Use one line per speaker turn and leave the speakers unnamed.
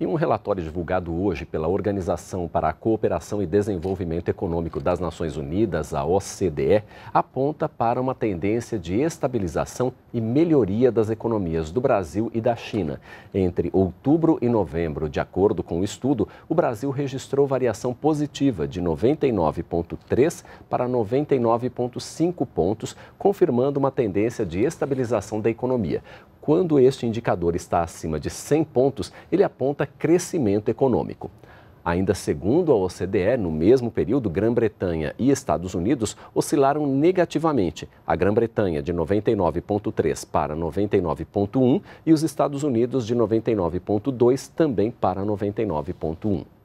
Em um relatório divulgado hoje pela Organização para a Cooperação e Desenvolvimento Econômico das Nações Unidas, a OCDE, aponta para uma tendência de estabilização e melhoria das economias do Brasil e da China. Entre outubro e novembro, de acordo com o estudo, o Brasil registrou variação positiva de 99,3 para 99,5 pontos, confirmando uma tendência de estabilização da economia. Quando este indicador está acima de 100 pontos, ele aponta crescimento econômico. Ainda segundo a OCDE, no mesmo período, Grã-Bretanha e Estados Unidos oscilaram negativamente. A Grã-Bretanha de 99,3 para 99,1 e os Estados Unidos de 99,2 também para 99,1.